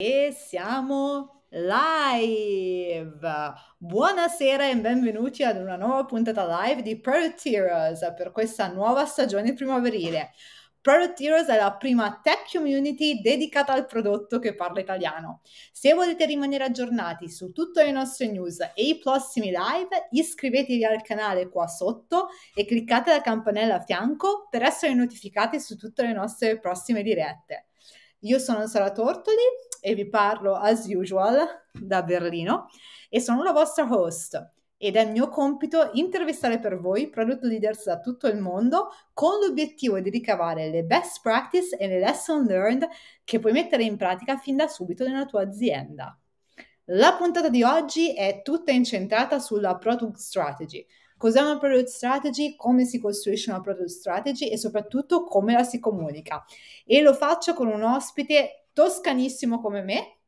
E siamo live! Buonasera e benvenuti ad una nuova puntata live di Product Heroes per questa nuova stagione primaverile. Product Heroes è la prima tech community dedicata al prodotto che parla italiano. Se volete rimanere aggiornati su tutte le nostre news e i prossimi live, iscrivetevi al canale qua sotto e cliccate la campanella a fianco per essere notificati su tutte le nostre prossime dirette. Io sono Sara Tortoli e vi parlo as usual da Berlino e sono la vostra host ed è mio compito intervistare per voi product leaders da tutto il mondo con l'obiettivo di ricavare le best practice e le lesson learned che puoi mettere in pratica fin da subito nella tua azienda. La puntata di oggi è tutta incentrata sulla product strategy. Cos'è una product strategy, come si costruisce una product strategy e soprattutto come la si comunica. E lo faccio con un ospite toscanissimo come me,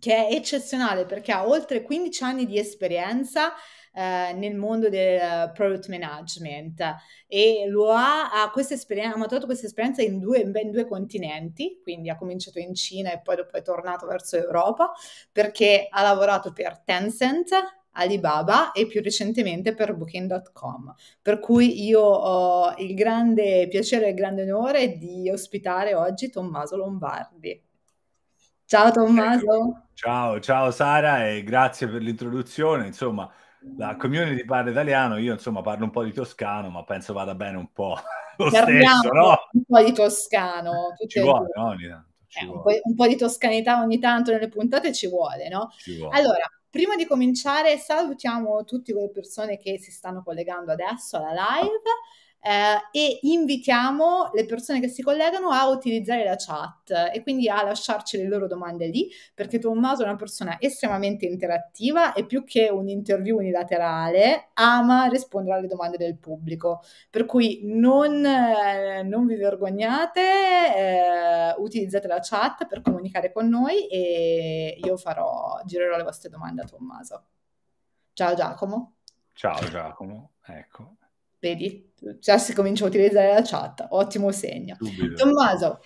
che è eccezionale perché ha oltre 15 anni di esperienza eh, nel mondo del eh, product management e lo ha, ha, questa esperienza, ha maturato questa esperienza in due, in due continenti, quindi ha cominciato in Cina e poi dopo è tornato verso Europa perché ha lavorato per Tencent, Alibaba e più recentemente per booking.com. Per cui io ho il grande piacere e il grande onore di ospitare oggi Tommaso Lombardi. Ciao Tommaso. Ciao, ciao Sara e grazie per l'introduzione. Insomma, la community parla italiano, io insomma parlo un po' di toscano, ma penso vada bene un po' lo Parliamo stesso, no? Un po' di toscano. Ci vuole, no? Ogni tanto. Eh, un, po', un, po', di toscanità ogni tanto nelle puntate ci vuole, no? Ci vuole. Allora, Prima di cominciare salutiamo tutte quelle persone che si stanno collegando adesso alla live eh, e invitiamo le persone che si collegano a utilizzare la chat e quindi a lasciarci le loro domande lì, perché Tommaso è una persona estremamente interattiva e più che un'interview unilaterale ama rispondere alle domande del pubblico. Per cui non, eh, non vi vergognate, eh, utilizzate la chat per comunicare con noi e io farò, girerò le vostre domande a Tommaso. Ciao Giacomo. Ciao Giacomo, ecco vedi, già si comincia a utilizzare la chat, ottimo segno. Subito. Tommaso,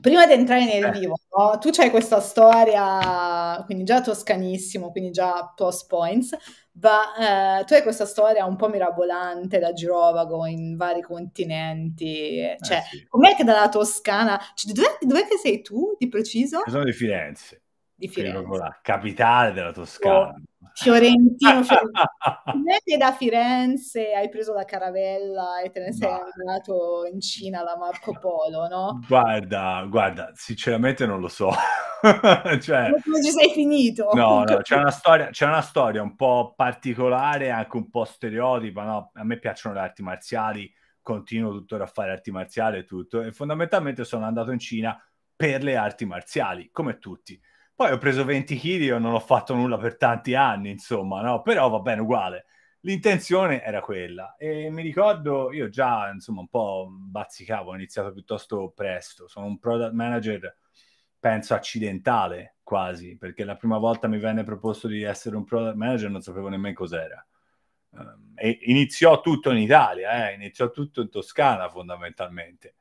prima di entrare nel eh. vivo, no? tu c'hai questa storia, quindi già toscanissimo, quindi già post points, ma eh, tu hai questa storia un po' mirabolante da girovago in vari continenti, eh, eh, cioè, eh sì. com'è che dalla Toscana, cioè, dov'è, dov'è che sei tu di preciso? sono di Firenze. Di Firenze. La capitale della Toscana. Oh, Fiorentino, Fiorentino. da Firenze hai preso la caravella e te ne sei guarda. andato in Cina la Marco Polo, no? Guarda, guarda, sinceramente non lo so. cioè, come ci sei finito? No, no c'è, una storia, c'è una storia un po' particolare, anche un po' stereotipa, no? A me piacciono le arti marziali, continuo tuttora a fare arti marziali e tutto, e fondamentalmente sono andato in Cina per le arti marziali, come tutti poi ho preso 20 kg e non ho fatto nulla per tanti anni, insomma, no? Però va bene uguale. L'intenzione era quella e mi ricordo io già, insomma, un po' bazzicavo, ho iniziato piuttosto presto. Sono un product manager penso accidentale quasi, perché la prima volta mi venne proposto di essere un product manager non sapevo nemmeno cos'era. Ehm, e iniziò tutto in Italia, eh? iniziò tutto in Toscana fondamentalmente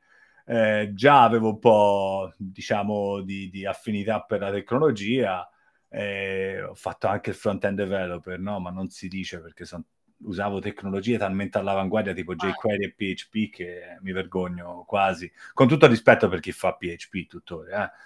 eh, già avevo un po', diciamo, di, di affinità per la tecnologia. Eh, ho fatto anche il front-end developer, no? Ma non si dice perché son, usavo tecnologie talmente all'avanguardia tipo ah. jQuery e PHP che mi vergogno quasi, con tutto rispetto per chi fa PHP tuttora, eh?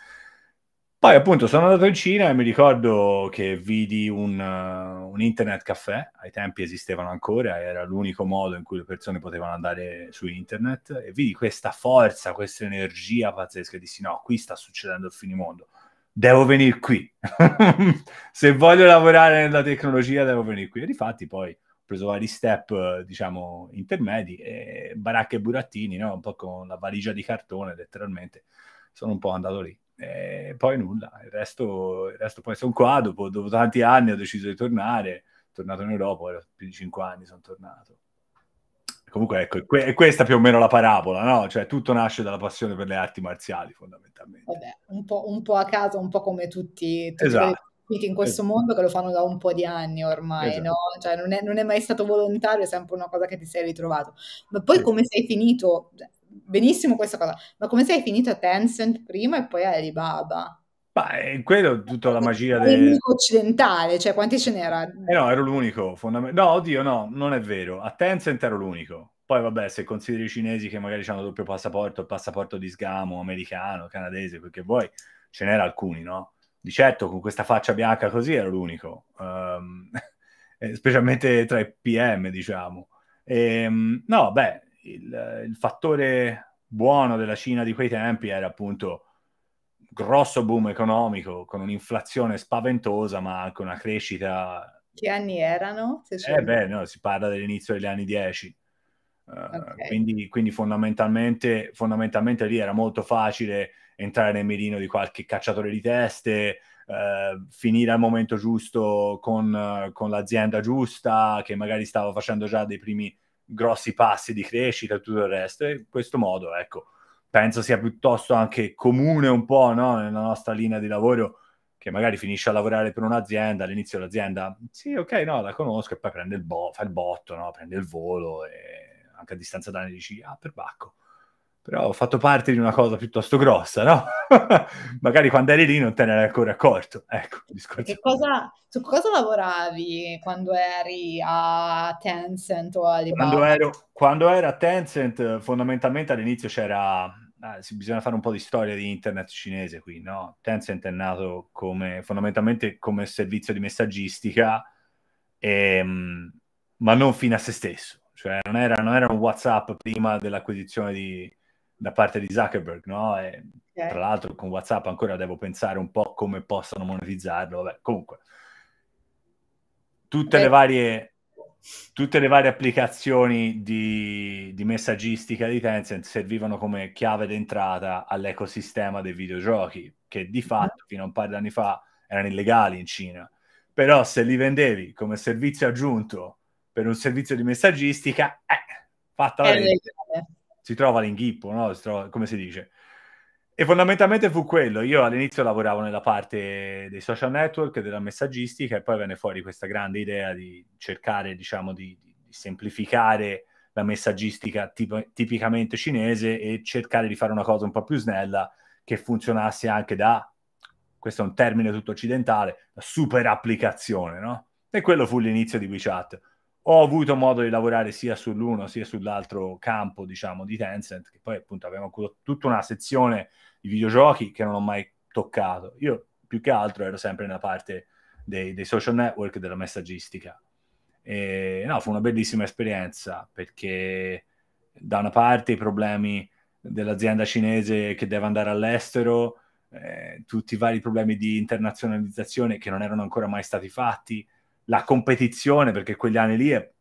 Poi appunto sono andato in Cina e mi ricordo che vidi un, uh, un, internet caffè, ai tempi esistevano ancora, era l'unico modo in cui le persone potevano andare su internet e vidi questa forza, questa energia pazzesca, e dissi no, qui sta succedendo il finimondo, devo venire qui, se voglio lavorare nella tecnologia devo venire qui. E difatti poi ho preso vari step, uh, diciamo, intermedi, e baracche e burattini, no? un po' con la valigia di cartone letteralmente, sono un po' andato lì. E eh, poi nulla, il resto, il resto poi sono qua, dopo, dopo, tanti anni ho deciso di tornare, tornato in Europa, ero più di cinque anni sono tornato. Comunque ecco, que- è questa più o meno la parabola, no? Cioè tutto nasce dalla passione per le arti marziali fondamentalmente. Vabbè, un po', un po a caso, un po' come tutti, tutti esatto in questo mondo che lo fanno da un po' di anni ormai, esatto. no? Cioè non è, non è, mai stato volontario, è sempre una cosa che ti sei ritrovato. Ma poi come sei finito? Cioè, benissimo questa cosa, ma come sei finito a Tencent prima e poi a Alibaba? Beh, quello è tutta la magia del... occidentale, cioè quanti ce n'era? Eh no, ero l'unico, fondament... no, oddio, no, non è vero, a Tencent ero l'unico. Poi vabbè, se consideri i cinesi che magari hanno doppio passaporto, il passaporto di sgamo, americano, canadese, quel che vuoi, ce n'era alcuni, no? Di certo, con questa faccia bianca così ero l'unico, um, specialmente tra i PM, diciamo. E, ehm, no, beh, il, il fattore buono della Cina di quei tempi era appunto grosso boom economico con un'inflazione spaventosa, ma anche una crescita. Che anni erano? Eh beh, no, si parla dell'inizio degli anni 10. Uh, eh, quindi, quindi fondamentalmente, fondamentalmente, lì era molto facile entrare nel mirino di qualche cacciatore di teste, uh, finire al momento giusto con, uh, con l'azienda giusta che magari stava facendo già dei primi grossi passi di crescita e tutto il resto. E in questo modo, ecco, penso sia piuttosto anche comune un po' no? nella nostra linea di lavoro che magari finisce a lavorare per un'azienda, all'inizio l'azienda, sì, ok, no, la conosco, e poi prende il bo- fa il botto, no? prende il volo, e anche a distanza da anni dici, ah, per bacco però ho fatto parte di una cosa piuttosto grossa, no? Magari quando eri lì non te ne eri ancora accorto. Ecco, cosa, su cosa lavoravi quando eri a Tencent o a Alibaba? Quando ero, quando ero a Tencent, fondamentalmente all'inizio c'era... Ah, bisogna fare un po' di storia di internet cinese qui, no? Tencent è nato come, fondamentalmente come servizio di messaggistica, ehm, ma non fino a se stesso. Cioè non era, non era un WhatsApp prima dell'acquisizione di, da parte di Zuckerberg, no? E, okay. Tra l'altro con WhatsApp ancora devo pensare un po' come possano monetizzarlo, vabbè, comunque. Tutte okay. le varie tutte le varie applicazioni di, di, messaggistica di Tencent servivano come chiave d'entrata all'ecosistema dei videogiochi, che di mhm. fatto fino a un paio di anni fa erano illegali in Cina. Però se li vendevi come servizio aggiunto per un servizio di messaggistica, eh, fatta la eh, legge, si trova l'inghippo, no? si trova, come si dice. E fondamentalmente fu quello. Io all'inizio lavoravo nella parte dei social network, della messaggistica, e poi venne fuori questa grande idea di cercare, diciamo, di, di semplificare la messaggistica tip- tipicamente cinese e cercare di fare una cosa un po' più snella che funzionasse anche da, questo è un termine tutto occidentale, la super applicazione, no? E quello fu l'inizio di WeChat ho avuto modo di lavorare sia sull'uno sia sull'altro campo, diciamo, di Tencent, che poi appunto abbiamo tutta una sezione di videogiochi che non ho mai toccato. Io più che altro ero sempre nella parte dei, dei social network, della messaggistica. E, no, fu una bellissima esperienza perché da una parte i problemi dell'azienda cinese che deve andare all'estero, eh, tutti i vari problemi di internazionalizzazione che non erano ancora mai stati fatti, la competizione, perché quegli anni lì, è,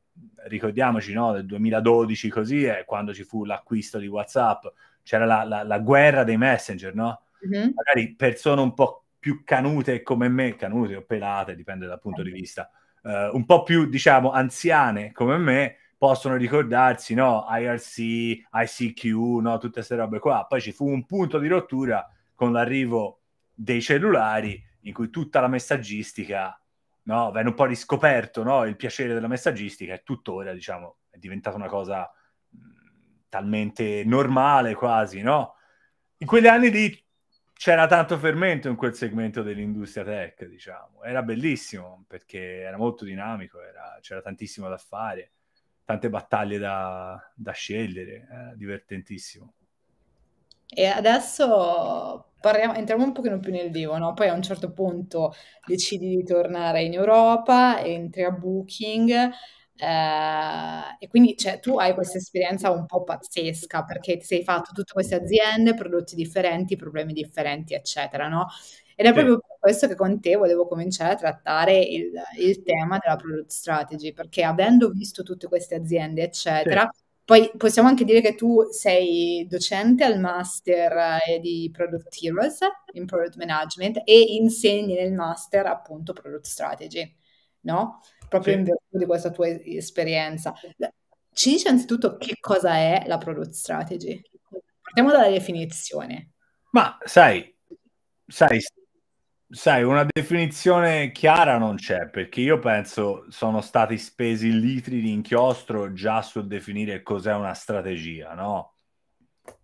ricordiamoci, no, del 2012 così, è quando ci fu l'acquisto di WhatsApp, c'era la, la, la guerra dei messenger, no? Mm-hmm. Magari persone un po' più canute come me, canute o pelate, dipende dal punto di certo. vista, uh, un po' più, diciamo, anziane come me, possono ricordarsi, no? IRC, ICQ, no? Tutte queste robe qua. Poi ci fu un punto di rottura con l'arrivo dei cellulari in cui tutta la messaggistica no, venne un po' riscoperto no? il piacere della messaggistica e tuttora diciamo, è diventata una cosa talmente normale quasi. No? In quegli anni lì c'era tanto fermento in quel segmento dell'industria tech, diciamo. Era bellissimo perché era molto dinamico, era, c'era tantissimo da fare, tante battaglie da, da scegliere, era eh, divertentissimo. E adesso parliamo, entriamo un pochino più nel vivo, no? Poi a un certo punto decidi di tornare in Europa, entri a Booking, Uh, e quindi cioè, tu hai questa esperienza un po' pazzesca perché ti sei fatto tutte queste aziende, prodotti differenti, problemi differenti, eccetera, no? Ed è proprio per questo che con te volevo cominciare a trattare il, il, tema della product strategy, perché avendo visto tutte queste aziende, eccetera, sì. Poi possiamo anche dire che tu sei docente al master eh, di Product Heroes in Product Management e insegni nel master appunto Product Strategy, no? Proprio sì. in virtù di questa tua esperienza. Ci dici anzitutto che cosa è la Product Strategy? Partiamo dalla definizione. Ma sai, sai, Sai, una definizione chiara non c'è, perché io penso sono stati spesi litri di inchiostro già sul definire cos'è una strategia, no?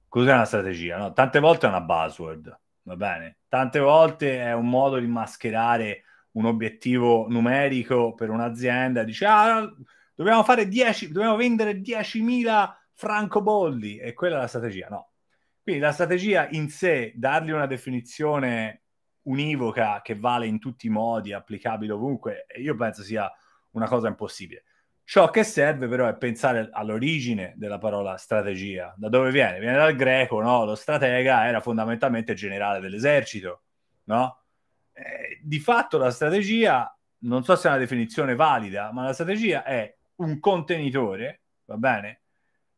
Cos'è una strategia, no? Tante volte è una buzzword, va bene? Tante volte è un modo di mascherare un obiettivo numerico per un'azienda, dice, ah, dobbiamo, fare 10, dobbiamo vendere 10.000 francobolli, e quella è la strategia, no? Quindi la strategia in sé, dargli una definizione univoca che vale in tutti i modi, applicabile ovunque, io penso sia una cosa impossibile. Ciò che serve però è pensare all'origine della parola strategia, da dove viene? Viene dal greco, no? Lo stratega era fondamentalmente generale dell'esercito, no? Eh, di fatto la strategia, non so se è una definizione valida, ma la strategia è un contenitore, va bene?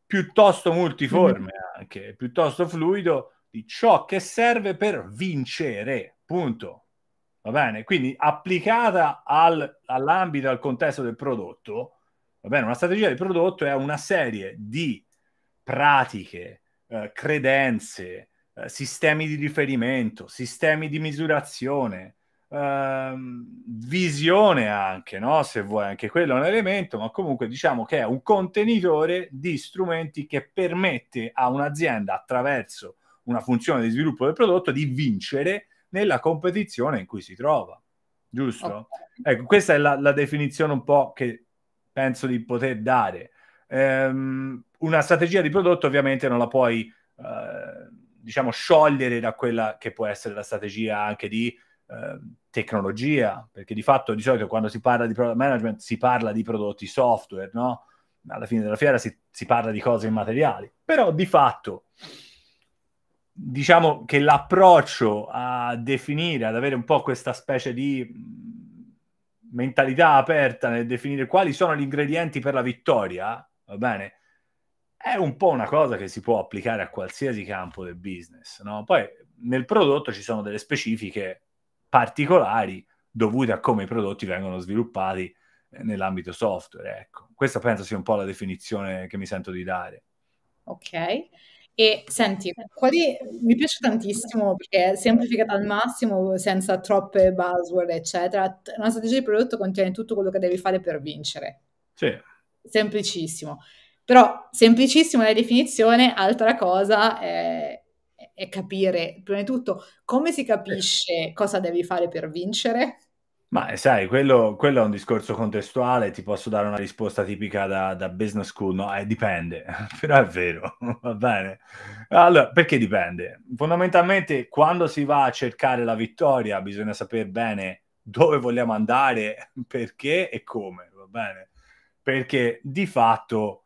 Piuttosto multiforme mm-hmm. anche, piuttosto fluido di ciò che serve per vincere, Punto. Va bene? Quindi applicata al, all'ambito, al contesto del prodotto, va bene? Una strategia di prodotto è una serie di pratiche, eh, credenze, eh, sistemi di riferimento, sistemi di misurazione, Uh, visione anche, no? se vuoi, anche quello è un elemento, ma comunque diciamo che è un contenitore di strumenti che permette a un'azienda attraverso una funzione di sviluppo del prodotto di vincere nella competizione in cui si trova. Giusto? Okay. Ecco, questa è la, la, definizione un po' che penso di poter dare. Ehm, una strategia di prodotto ovviamente non la puoi, eh, diciamo, sciogliere da quella che può essere la strategia anche di eh, tecnologia, perché di fatto di solito quando si parla di product management si parla di prodotti software, no? Alla fine della fiera si, si parla di cose immateriali, però di fatto diciamo che l'approccio a definire, ad avere un po' questa specie di mentalità aperta nel definire quali sono gli ingredienti per la vittoria, va bene, è un po' una cosa che si può applicare a qualsiasi campo del business, no? Poi nel prodotto ci sono delle specifiche particolari dovute a come i prodotti vengono sviluppati eh, nell'ambito software, ecco. Questa penso sia un po' la definizione che mi sento di dare. Ok. E senti, quali... mi piace tantissimo perché è semplificata al massimo, senza troppe buzzword, eccetera. Una strategia di prodotto contiene tutto quello che devi fare per vincere. Sì. Semplicissimo. Però semplicissimo la definizione, altra cosa è, è capire, prima di tutto, come si capisce cosa devi fare per vincere ma eh, sai, quello, quello è un discorso contestuale, ti posso dare una risposta tipica da, da business school, no? Eh, dipende, però è vero, va bene. Allora, perché dipende? Fondamentalmente, quando si va a cercare la vittoria, bisogna sapere bene dove vogliamo andare, perché e come, va bene? Perché di fatto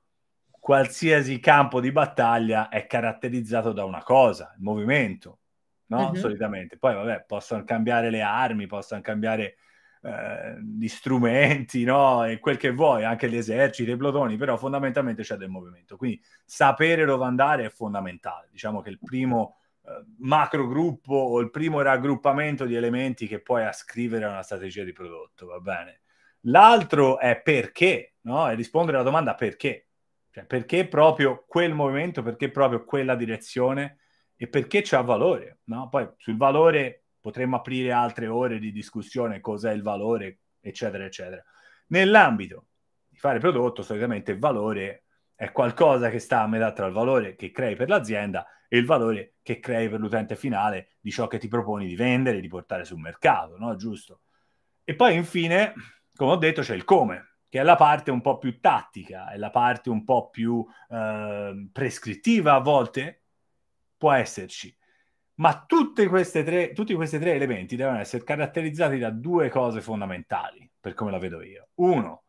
qualsiasi campo di battaglia è caratterizzato da una cosa, il movimento, no? Uh-huh. Solitamente. Poi, vabbè, possono cambiare le armi, possono cambiare gli ehm, strumenti, no? E quel che vuoi, anche gli eserciti, i plotoni, però fondamentalmente c'è del movimento. Quindi sapere dove andare è fondamentale. Diciamo che il primo eh, macro gruppo o il primo raggruppamento di elementi che puoi ascrivere a una strategia di prodotto, va bene? L'altro è perché, no? È rispondere alla domanda perché. Cioè, perché proprio quel movimento, perché proprio quella direzione e perché c'ha valore, no? Poi sul valore potremmo aprire altre ore di discussione, cos'è il valore, eccetera, eccetera. Nell'ambito di fare prodotto, solitamente il valore è qualcosa che sta a metà tra il valore che crei per l'azienda e il valore che crei per l'utente finale di ciò che ti proponi di vendere, di portare sul mercato, no? Giusto? E poi infine, come ho detto, c'è il come, che è la parte un po' più tattica, è la parte un po' più eh, prescrittiva a volte, può esserci. Ma tutte queste tre, tutti questi tre elementi devono essere caratterizzati da due cose fondamentali, per come la vedo io. Uno,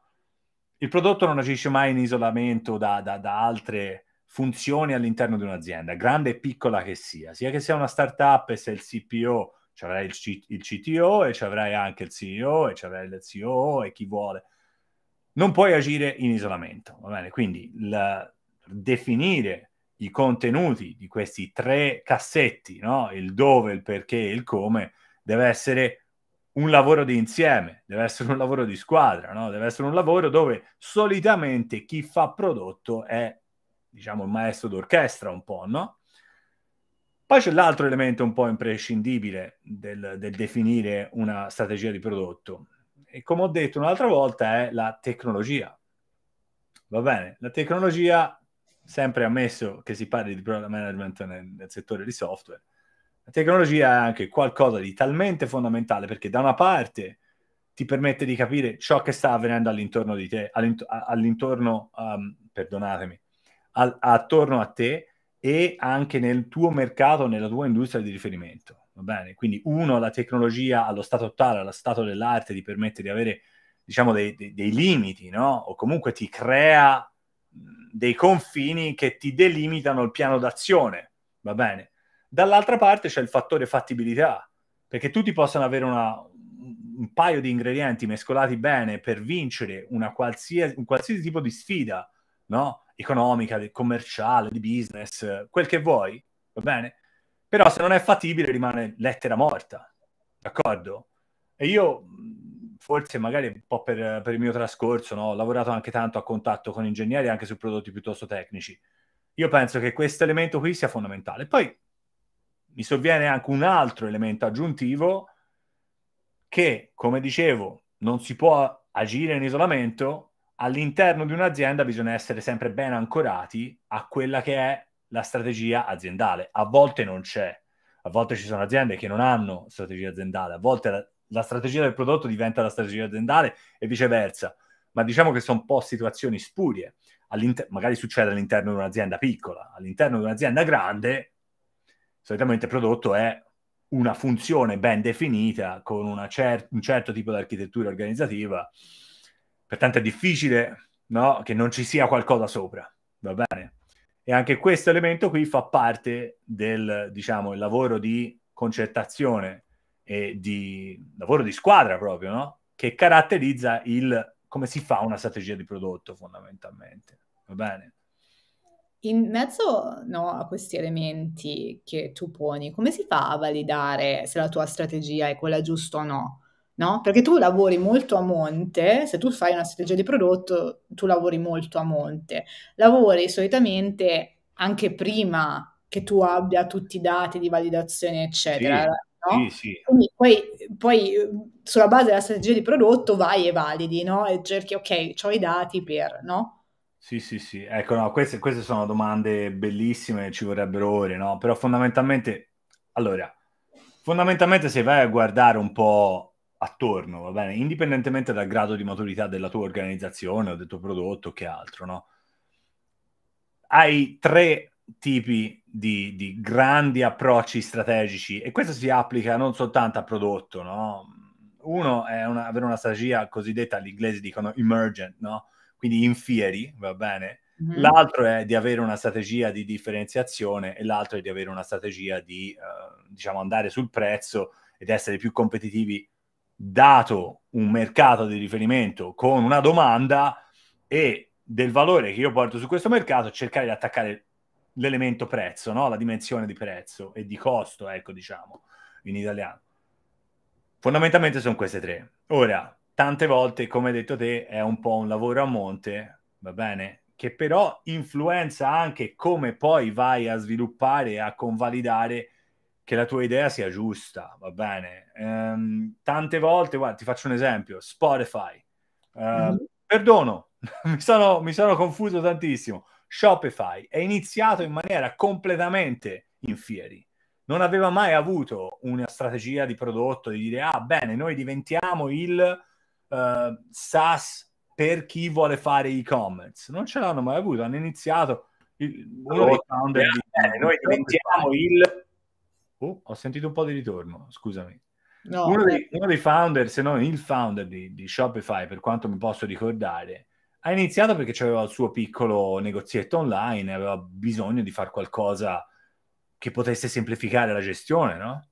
il prodotto non agisce mai in isolamento da, da, da altre funzioni all'interno di un'azienda, grande e piccola che sia, sia che sia una startup e se il CPO, ci avrai il, C- il CTO e ci avrai anche il CEO e ci avrai il CEO e chi vuole. Non puoi agire in isolamento, va bene? Quindi la, definire i contenuti di questi tre cassetti, no? il dove, il perché e il come, deve essere un lavoro di insieme, deve essere un lavoro di squadra, no? deve essere un lavoro dove solitamente chi fa prodotto è, diciamo, il maestro d'orchestra un po', no? Poi c'è l'altro elemento un po' imprescindibile del, del definire una strategia di prodotto. E come ho detto un'altra volta è la tecnologia. Va bene, la tecnologia sempre ammesso che si parli di product management nel, nel settore di software, la tecnologia è anche qualcosa di talmente fondamentale perché da una parte ti permette di capire ciò che sta avvenendo all'intorno di te, all'int- all'intorno, um, perdonatemi, al- attorno a te e anche nel tuo mercato, nella tua industria di riferimento. Va bene? Quindi uno, la tecnologia allo stato attuale, allo stato dell'arte ti permette di avere, diciamo, dei, dei, dei limiti, no? O comunque ti crea dei confini che ti delimitano il piano d'azione, va bene? Dall'altra parte c'è il fattore fattibilità, perché tutti possono avere una, un paio di ingredienti mescolati bene per vincere una qualsiasi, un qualsiasi tipo di sfida, no? Economica, di, commerciale, di business, quel che vuoi, va bene? Però se non è fattibile rimane lettera morta, d'accordo? E io forse magari un po' per, per il mio trascorso, no? ho lavorato anche tanto a contatto con ingegneri anche su prodotti piuttosto tecnici. Io penso che questo elemento qui sia fondamentale. Poi mi sovviene anche un altro elemento aggiuntivo che, come dicevo, non si può agire in isolamento. All'interno di un'azienda bisogna essere sempre ben ancorati a quella che è la strategia aziendale. A volte non c'è, a volte ci sono aziende che non hanno strategia aziendale, a volte la strategia del prodotto diventa la strategia aziendale e viceversa. Ma diciamo che sono un po' situazioni spurie. All'inter- magari succede all'interno di un'azienda piccola, all'interno di un'azienda grande, solitamente il prodotto è una funzione ben definita con cer- un certo tipo di architettura organizzativa, pertanto è difficile no, che non ci sia qualcosa sopra, va bene? E anche questo elemento qui fa parte del diciamo, lavoro di concertazione e di lavoro di squadra proprio, no? Che caratterizza il come si fa una strategia di prodotto fondamentalmente. Va bene? In mezzo no, a questi elementi che tu poni, come si fa a validare se la tua strategia è quella giusta o no? No? Perché tu lavori molto a monte, se tu fai una strategia di prodotto, tu lavori molto a monte. Lavori solitamente anche prima che tu abbia tutti i dati di validazione, eccetera. Sì no? Sì, sì. Quindi poi, poi, eh, sulla base della strategia di prodotto vai e validi, no? E cerchi, ok, ho i dati per, no? Sì, sì, sì. Ecco, no, queste, queste, sono domande bellissime, ci vorrebbero ore, no? Però fondamentalmente, allora, fondamentalmente se vai a guardare un po' attorno, va bene, indipendentemente dal grado di maturità della tua organizzazione o del tuo prodotto, che altro, no? Hai tre tipi di, di, grandi approcci strategici e questo si applica non soltanto a prodotto, no? Uno è una, avere una strategia cosiddetta, gli inglesi dicono emergent, no? Quindi in fieri, va bene? Mm-hmm. L'altro è di avere una strategia di differenziazione e l'altro è di avere una strategia di, eh, diciamo, andare sul prezzo ed essere più competitivi dato un mercato di riferimento con una domanda e del valore che io porto su questo mercato cercare di attaccare l'elemento prezzo, no? la dimensione di prezzo e di costo, ecco, diciamo, in italiano. Fondamentalmente sono queste tre. Ora, tante volte, come hai detto te, è un po' un lavoro a monte, va bene, che però influenza anche come poi vai a sviluppare, a convalidare che la tua idea sia giusta, va bene. Ehm, tante volte, guarda, ti faccio un esempio, Spotify. Ehm, mm-hmm. Perdono, mi, sono, mi sono confuso tantissimo Shopify è iniziato in maniera completamente in fieri. Non aveva mai avuto una strategia di prodotto di dire, ah bene, noi diventiamo il uh, SaaS per chi vuole fare e-commerce. Non ce l'hanno mai avuto, hanno iniziato... Il, uno dei Bene, eh, noi diventiamo il... Oh, ho sentito un po' di ritorno, scusami. No, uno, dei, eh. uno, dei, founder, se non il founder di, di Shopify, per quanto mi posso ricordare, ha iniziato perché aveva il suo piccolo negozietto online e aveva bisogno di fare qualcosa che potesse semplificare la gestione, no?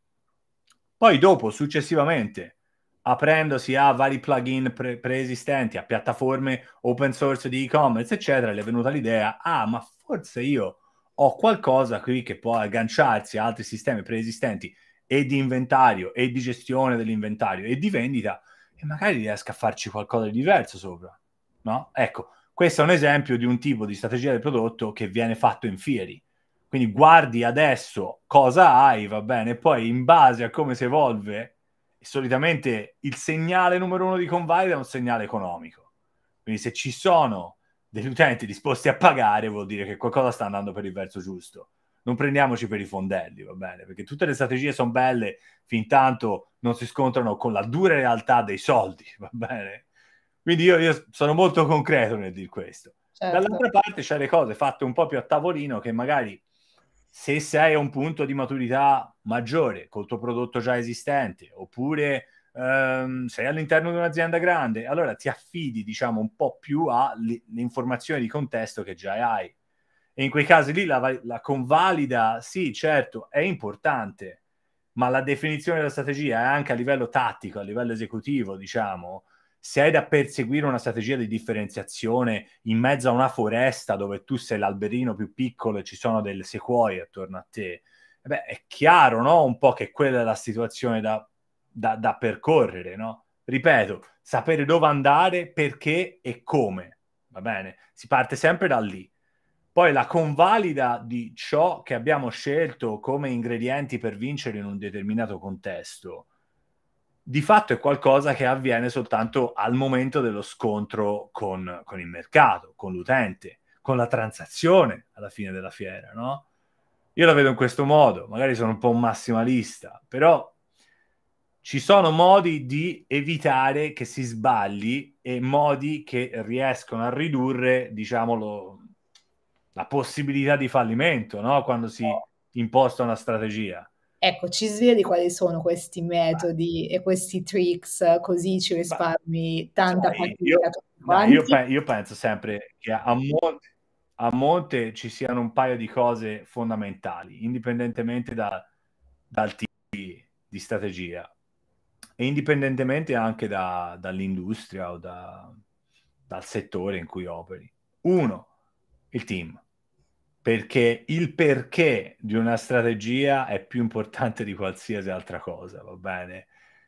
Poi dopo, successivamente, aprendosi a vari plugin pre- preesistenti, a piattaforme open source di e-commerce, eccetera, gli è venuta l'idea, ah, ma forse io ho qualcosa qui che può agganciarsi a altri sistemi preesistenti e di inventario e di gestione dell'inventario e di vendita e magari riesco a farci qualcosa di diverso sopra. No? Ecco, questo è un esempio di un tipo di strategia del prodotto che viene fatto in fieri. Quindi guardi adesso cosa hai, va bene, e poi in base a come si evolve, solitamente il segnale numero uno di Convalida è un segnale economico. Quindi se ci sono degli utenti disposti a pagare vuol dire che qualcosa sta andando per il verso giusto. Non prendiamoci per i fondelli, va bene? Perché tutte le strategie sono belle fin tanto non si scontrano con la dura realtà dei soldi, va bene? Quindi io, io sono molto concreto nel dire questo. Certo. Dall'altra parte c'è le cose fatte un po' più a tavolino che magari se sei a un punto di maturità maggiore col tuo prodotto già esistente oppure ehm, sei all'interno di un'azienda grande, allora ti affidi diciamo un po' più all'informazione di contesto che già hai. E in quei casi lì la, la convalida, sì, certo, è importante, ma la definizione della strategia è anche a livello tattico, a livello esecutivo, diciamo, se hai da perseguire una strategia di differenziazione in mezzo a una foresta dove tu sei l'alberino più piccolo e ci sono delle sequoie attorno a te, eh beh, è chiaro, no? Un po' che quella è la situazione da, da, da percorrere, no? Ripeto, sapere dove andare, perché e come, va bene? Si parte sempre da lì. Poi la convalida di ciò che abbiamo scelto come ingredienti per vincere in un determinato contesto di fatto è qualcosa che avviene soltanto al momento dello scontro con, con il mercato, con l'utente, con la transazione alla fine della fiera, no? Io la vedo in questo modo, magari sono un po' un massimalista, però ci sono modi di evitare che si sbagli e modi che riescono a ridurre, diciamo, lo, la possibilità di fallimento, no? Quando si imposta una strategia. Ecco, ci svegli quali sono questi metodi e questi tricks, così ci risparmi Beh, tanta fatica. No, io, pe- io, penso sempre che a monte, a monte, ci siano un paio di cose fondamentali, indipendentemente da, dal tipo di strategia e indipendentemente anche da, dall'industria o da, dal settore in cui operi. Uno, il team perché il perché di una strategia è più importante di qualsiasi altra cosa, va bene?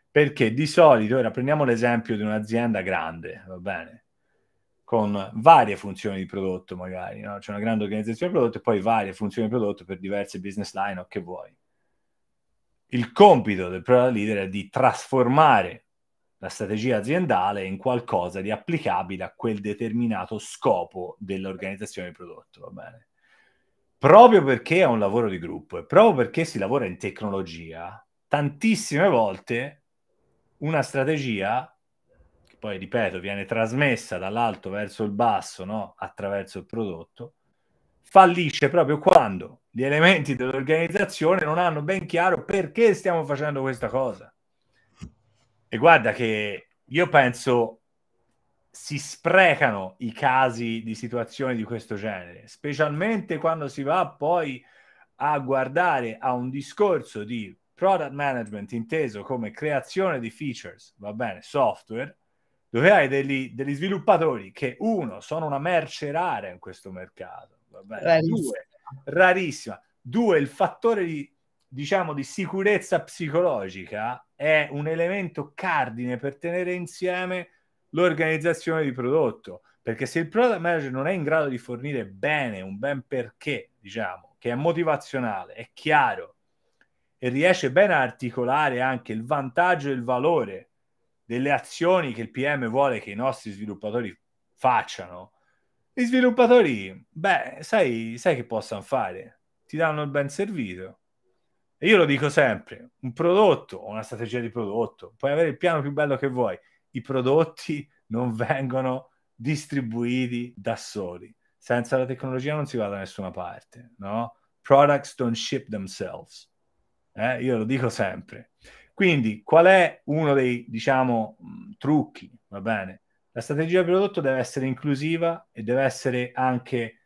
Perché di solito, ora prendiamo l'esempio di un'azienda grande, va bene? Con varie funzioni di prodotto magari, no? C'è una grande organizzazione di prodotto e poi varie funzioni di prodotto per diverse business line o che vuoi. Il compito del product leader è di trasformare la strategia aziendale in qualcosa di applicabile a quel determinato scopo dell'organizzazione di prodotto, va bene? proprio perché è un lavoro di gruppo e proprio perché si lavora in tecnologia, tantissime volte una strategia, che poi ripeto viene trasmessa dall'alto verso il basso, no? attraverso il prodotto, fallisce proprio quando gli elementi dell'organizzazione non hanno ben chiaro perché stiamo facendo questa cosa. E guarda che io penso si sprecano i casi di situazioni di questo genere, specialmente quando si va poi a guardare a un discorso di product management inteso come creazione di features, va bene, software, dove hai degli, degli sviluppatori che uno sono una merce rara in questo mercato, va bene, rarissima. due, rarissima, due, il fattore di, diciamo, di sicurezza psicologica è un elemento cardine per tenere insieme l'organizzazione di prodotto. Perché se il product manager non è in grado di fornire bene un ben perché, diciamo, che è motivazionale, è chiaro e riesce bene a articolare anche il vantaggio e il valore delle azioni che il PM vuole che i nostri sviluppatori facciano, gli sviluppatori, beh, sai, sai che possono fare? Ti danno il ben servito. E io lo dico sempre, un prodotto o una strategia di prodotto, puoi avere il piano più bello che vuoi, i prodotti non vengono distribuiti da soli. Senza la tecnologia non si va da nessuna parte, no? Products don't ship themselves. Eh, io lo dico sempre. Quindi, qual è uno dei, diciamo, mm, trucchi, va bene? La strategia di prodotto deve essere inclusiva e deve essere anche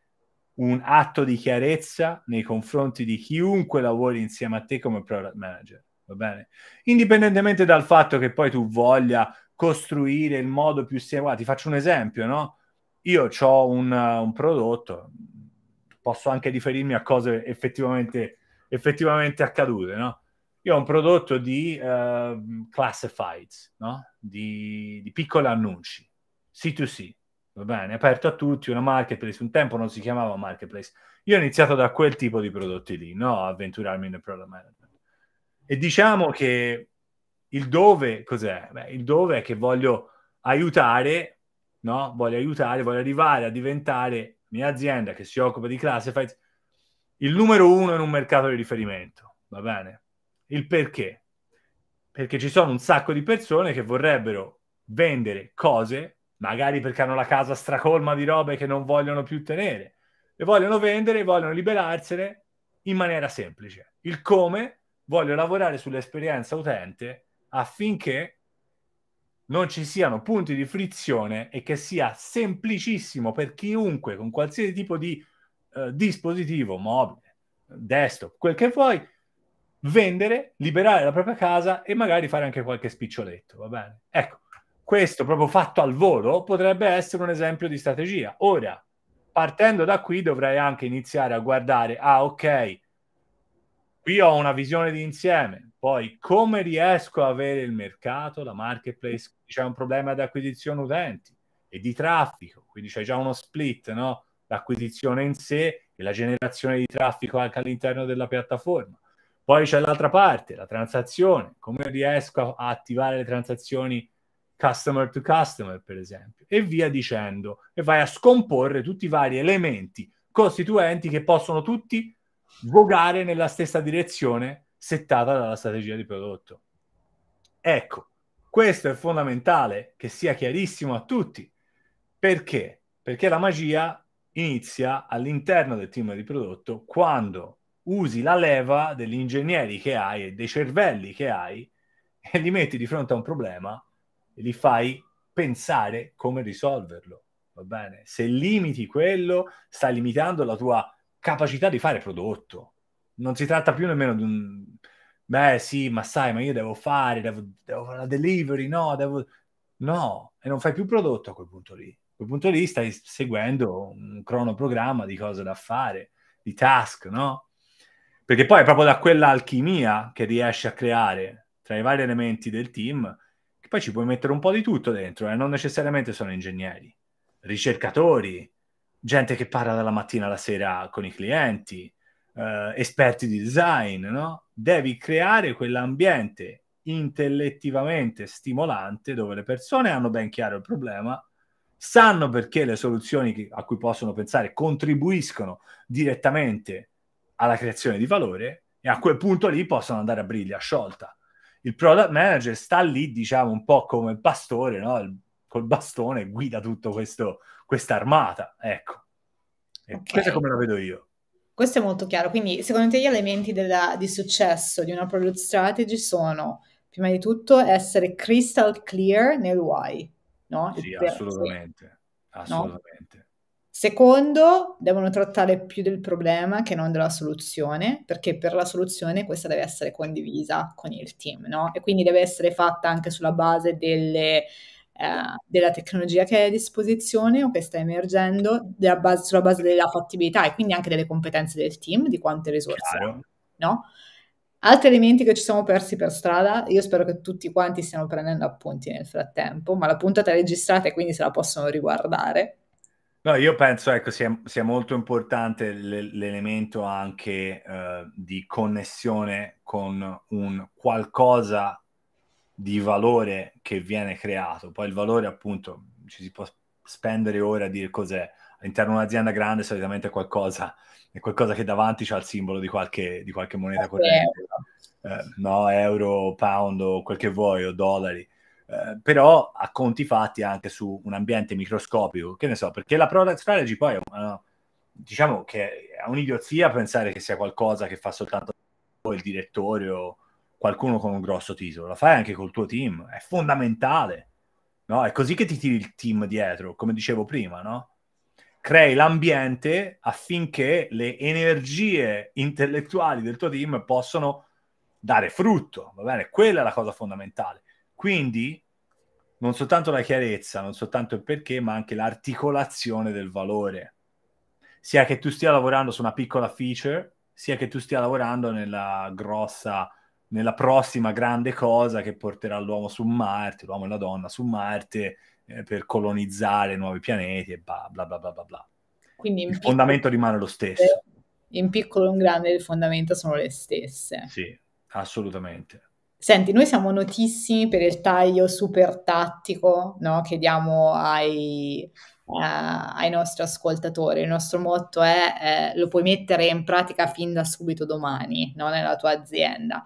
un atto di chiarezza nei confronti di chiunque lavori insieme a te come product manager, va bene? Indipendentemente dal fatto che poi tu voglia costruire il modo più semplice. Ti faccio un esempio, no? Io ho un, un, prodotto, posso anche riferirmi a cose effettivamente, effettivamente accadute, no? Io ho un prodotto di uh, ehm, classifieds, no? di, di piccoli annunci, C2C, va bene, aperto a tutti, una marketplace, un tempo non si chiamava marketplace. Io ho iniziato da quel tipo di prodotti lì, no? Avventurarmi nel product management. E diciamo che il dove cos'è? Beh, il dove è che voglio aiutare, no? Voglio aiutare, voglio arrivare a diventare mia azienda che si occupa di classified il numero uno in un mercato di riferimento, va bene? Il perché? Perché ci sono un sacco di persone che vorrebbero vendere cose, magari perché hanno la casa stracolma di robe che non vogliono più tenere, le vogliono vendere, vogliono liberarsene in maniera semplice. Il come voglio lavorare sull'esperienza utente affinché non ci siano punti di frizione e che sia semplicissimo per chiunque con qualsiasi tipo di eh, dispositivo mobile, desktop, quel che vuoi, vendere, liberare la propria casa e magari fare anche qualche spiccioletto, va bene? Ecco, questo proprio fatto al volo potrebbe essere un esempio di strategia. Ora, partendo da qui dovrai anche iniziare a guardare, ah ok, qui ho una visione di insieme, poi come riesco a avere il mercato, la marketplace, c'è un problema di acquisizione utenti e di traffico, quindi c'è già uno split, no? l'acquisizione in sé e la generazione di traffico anche all'interno della piattaforma. Poi c'è l'altra parte, la transazione, come riesco a attivare le transazioni customer to customer, per esempio, e via dicendo, e vai a scomporre tutti i vari elementi costituenti che possono tutti vogare nella stessa direzione settata dalla strategia di prodotto. Ecco, questo è fondamentale che sia chiarissimo a tutti. Perché? Perché la magia inizia all'interno del team di prodotto quando usi la leva degli ingegneri che hai e dei cervelli che hai e li metti di fronte a un problema e li fai pensare come risolverlo. Va bene? Se limiti quello, stai limitando la tua capacità di fare prodotto. Non si tratta più nemmeno di un... Beh sì, ma sai, ma io devo fare, devo, devo fare la delivery, no, devo... No, e non fai più prodotto a quel punto lì. A quel punto lì stai seguendo un cronoprogramma di cose da fare, di task, no? Perché poi è proprio da quell'alchimia che riesci a creare tra i vari elementi del team, che poi ci puoi mettere un po' di tutto dentro, e eh? non necessariamente sono ingegneri, ricercatori, gente che parla dalla mattina alla sera con i clienti, eh, esperti di design, no? Devi creare quell'ambiente intellettivamente stimolante dove le persone hanno ben chiaro il problema, sanno perché le soluzioni a cui possono pensare contribuiscono direttamente alla creazione di valore e a quel punto lì possono andare a briglia sciolta. Il product manager sta lì, diciamo, un po' come il pastore, no? il, col bastone guida tutto questo, questa armata, ecco. Okay. Questa è come la vedo io. Questo è molto chiaro, quindi secondo te gli elementi della, di successo di una product strategy sono, prima di tutto, essere crystal clear nel why, no? Sì, per... assolutamente, assolutamente. No? Secondo, devono trattare più del problema che non della soluzione, perché per la soluzione questa deve essere condivisa con il team, no? E quindi deve essere fatta anche sulla base delle eh, della tecnologia che è a disposizione o che sta emergendo base, sulla base della fattibilità e quindi anche delle competenze del team, di quante risorse hanno. No? Altri elementi che ci siamo persi per strada, io spero che tutti quanti stiano prendendo appunti nel frattempo, ma la puntata è registrata e quindi se la possono riguardare. No, io penso ecco, sia, sia molto importante l- l'elemento anche eh, di connessione con un qualcosa di valore che viene creato. Poi il valore, appunto, ci si può spendere ora a dire cos'è. All'interno di un'azienda grande solitamente è qualcosa, è qualcosa che davanti c'ha il simbolo di qualche, di qualche moneta okay. Eh, corrente, certo. eh, no, euro, pound o quel che vuoi, o dollari. Eh, però a conti fatti anche su un ambiente microscopico, che ne so, perché la product strategy poi è una, diciamo che è un'idiozia pensare che sia qualcosa che fa soltanto il direttore o, qualcuno con un grosso titolo, la fai anche col tuo team, è fondamentale. No? È così che ti tiri il team dietro, come dicevo prima, no? Crei l'ambiente affinché le energie intellettuali del tuo team possano dare frutto, va bene? Quella è la cosa fondamentale. Quindi non soltanto la chiarezza, non soltanto il perché, ma anche l'articolazione del valore. Sia che tu stia lavorando su una piccola feature, sia che tu stia lavorando nella grossa nella prossima grande cosa che porterà l'uomo su Marte, l'uomo e la donna su Marte eh, per colonizzare nuovi pianeti e bla bla bla bla bla. Quindi il piccolo, fondamento rimane lo stesso. In piccolo e in grande le fondamenta sono le stesse. Sì, assolutamente. Senti, noi siamo notissimi per il taglio super tattico no? che diamo ai, eh, ai nostri ascoltatori. Il nostro motto è eh, lo puoi mettere in pratica fin da subito domani, non nella tua azienda.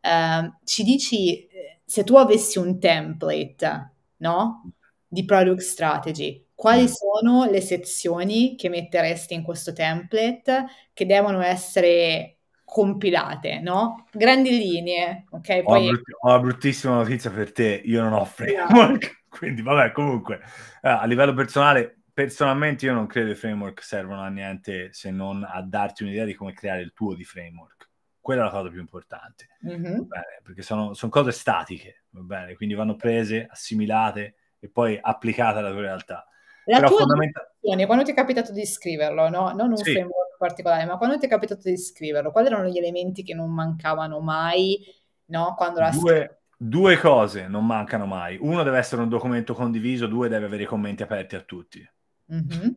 Eh, ci dici eh, se tu avessi un template no? di product strategy, quali mm. sono le sezioni che metteresti in questo template che devono essere compilate, no? Grandi linee, ok? Poi... Ho, una bruttissima notizia per te, io non ho framework. Esatto. Quindi, vabbè, comunque, eh, a livello personale, personalmente io non credo i framework servano a niente se non a darti un'idea di come creare il tuo di framework. Quella è la cosa più importante, mm-hmm. bene, perché sono, sono, cose statiche, va bene? Quindi vanno prese, assimilate e poi applicate alla tua realtà. La Però tua fondamental... quando ti è capitato di scriverlo, no? non un sì. framework particolare, ma quando ti è capitato di scriverlo, quali erano gli elementi che non mancavano mai no? quando la Due due cose non mancano mai. Uno deve essere un documento condiviso, due deve avere i commenti aperti a tutti. Mm-hmm.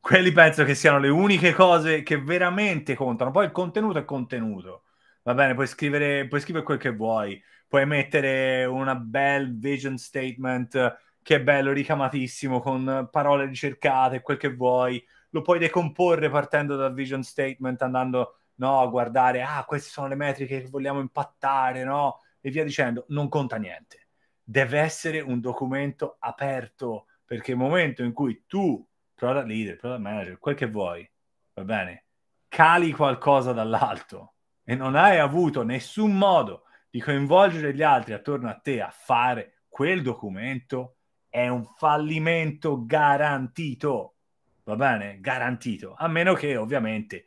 Quelli penso che siano le uniche cose che veramente contano. Poi il contenuto è contenuto. Va bene, puoi scrivere, puoi scrivere quel che vuoi, puoi mettere una bel vision statement che è bello, ricamatissimo, con parole ricercate, quel che vuoi. Lo puoi decomporre partendo dal vision statement, andando no, a guardare, ah, queste sono le metriche che vogliamo impattare, no? e via dicendo, non conta niente. Deve essere un documento aperto, perché il momento in cui tu, product leader, product manager, quel che vuoi, va bene, cali qualcosa dall'alto e non hai avuto nessun modo di coinvolgere gli altri attorno a te a fare quel documento, è un fallimento garantito, va bene? Garantito, a meno che ovviamente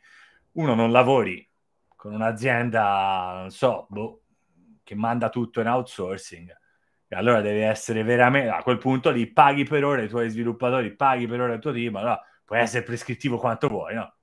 uno non lavori con un'azienda, non so, boh, che manda tutto in outsourcing. E allora deve essere veramente a quel punto lì paghi per ora i tuoi sviluppatori, paghi per ora il tuo team, allora puoi essere prescrittivo quanto vuoi, no?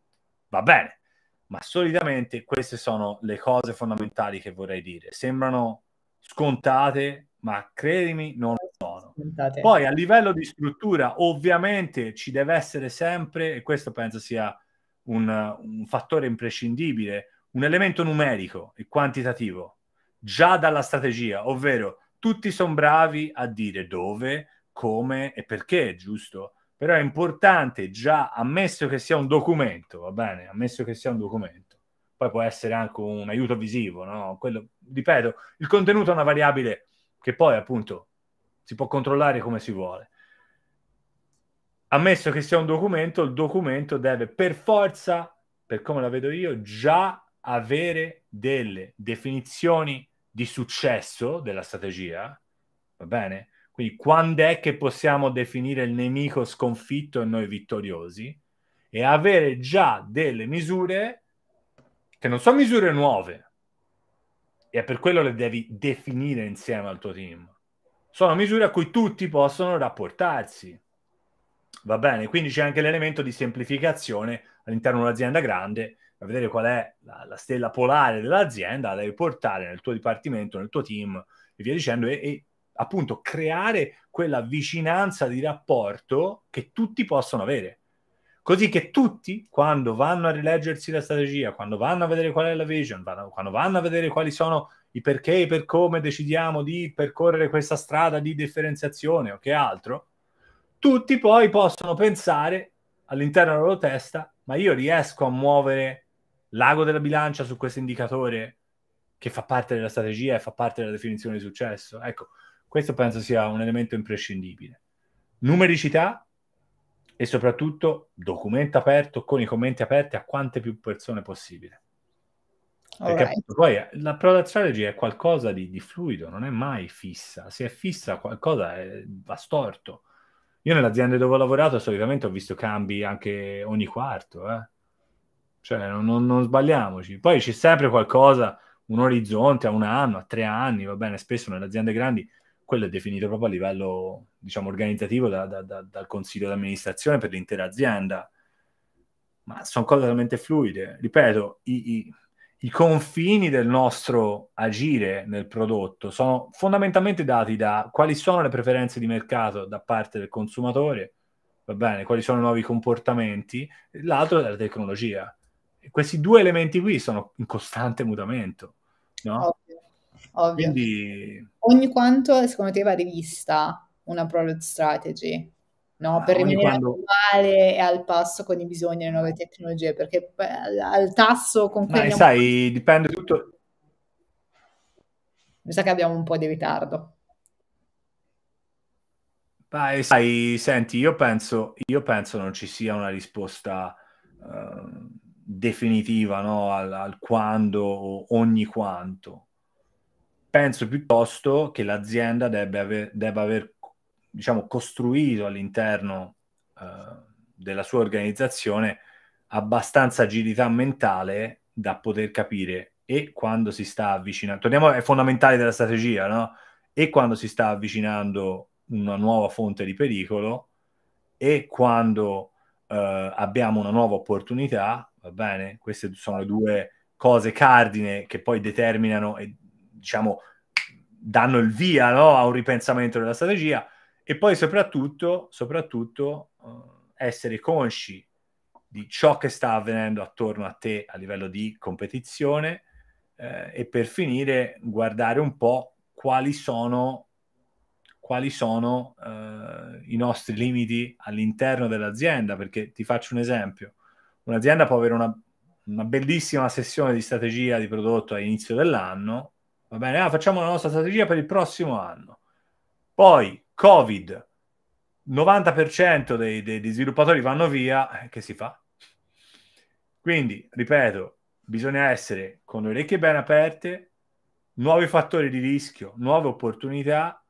Va bene. Ma solitamente queste sono le cose fondamentali che vorrei dire. Sembrano scontate, ma credimi, non sono. Scontate. Poi a livello di struttura, ovviamente ci deve essere sempre, e questo penso sia un, un fattore imprescindibile, un elemento numerico e quantitativo già dalla strategia, ovvero tutti sono bravi a dire dove, come e perché, giusto? Però è importante già, ammesso che sia un documento, va bene, ammesso che sia un documento, poi può essere anche un aiuto visivo, no? Quello, ripeto, il contenuto è una variabile che poi appunto si può controllare come si vuole. Ammesso che sia un documento, il documento deve per forza, per come la vedo io, già avere delle definizioni di successo della strategia, va bene? Quindi quando è che possiamo definire il nemico sconfitto e noi vittoriosi? E avere già delle misure che non sono misure nuove, e per quello le devi definire insieme al tuo team. Sono misure a cui tutti possono rapportarsi. Va bene, quindi c'è anche l'elemento di semplificazione all'interno di un'azienda grande a vedere qual è la, la stella polare dell'azienda, la devi portare nel tuo dipartimento, nel tuo team e via dicendo, e, e appunto creare quella vicinanza di rapporto che tutti possono avere. Così che tutti, quando vanno a rileggersi la strategia, quando vanno a vedere qual è la vision, vanno, quando vanno a vedere quali sono i perché, e per come decidiamo di percorrere questa strada di differenziazione o che altro, tutti poi possono pensare all'interno della loro testa, ma io riesco a muovere l'ago della bilancia su questo indicatore che fa parte della strategia e fa parte della definizione di successo. Ecco, questo penso sia un elemento imprescindibile. Numericità e soprattutto documento aperto con i commenti aperti a quante più persone possibile. Perché right. poi la product strategy è qualcosa di, di, fluido, non è mai fissa. Se è fissa qualcosa è, va storto. Io nell'azienda dove ho lavorato solitamente ho visto cambi anche ogni quarto, eh cioè, non, non sbagliamoci. Poi c'è sempre qualcosa, un orizzonte a un anno, a tre anni, va bene, spesso nelle aziende grandi quello è definito proprio a livello, diciamo, organizzativo da, da, da, dal consiglio d'amministrazione per l'intera azienda. Ma sono cose talmente fluide. Ripeto, i, i, i confini del nostro agire nel prodotto sono fondamentalmente dati da quali sono le preferenze di mercato da parte del consumatore, va bene, quali sono i nuovi comportamenti, l'altro è la tecnologia questi due elementi qui sono in costante mutamento, no? Ovvio. Ovvio. Quindi... Ogni quanto, secondo te, va rivista una product strategy? No, per rimanere quando... attuale e al passo con i bisogni delle nuove tecnologie, perché al tasso con cui... Ma abbiamo... sai, dipende tutto... Mi sa che abbiamo un po' di ritardo. Beh, sai, senti, io penso, io penso non ci sia una risposta... Uh definitiva no? al, al quando o ogni quanto. Penso piuttosto che l'azienda debba aver, debba aver diciamo, costruito all'interno eh, della sua organizzazione abbastanza agilità mentale da poter capire e quando si sta avvicinando, torniamo ai fondamentali della strategia, no? E quando si sta avvicinando una nuova fonte di pericolo e quando eh, abbiamo una nuova opportunità va bene? Queste sono le due cose cardine che poi determinano e diciamo danno il via no? a un ripensamento della strategia e poi soprattutto, soprattutto eh, essere consci di ciò che sta avvenendo attorno a te a livello di competizione eh, e per finire guardare un po' quali sono, quali sono uh, i nostri limiti all'interno dell'azienda perché ti faccio un esempio un'azienda può avere una, una bellissima sessione di strategia di prodotto all'inizio dell'anno, va bene, ah, facciamo la nostra strategia per il prossimo anno. Poi, Covid, 90% dei, dei, dei sviluppatori vanno via, eh, che si fa? Quindi, ripeto, bisogna essere con le orecchie ben aperte, nuovi fattori di rischio, nuove opportunità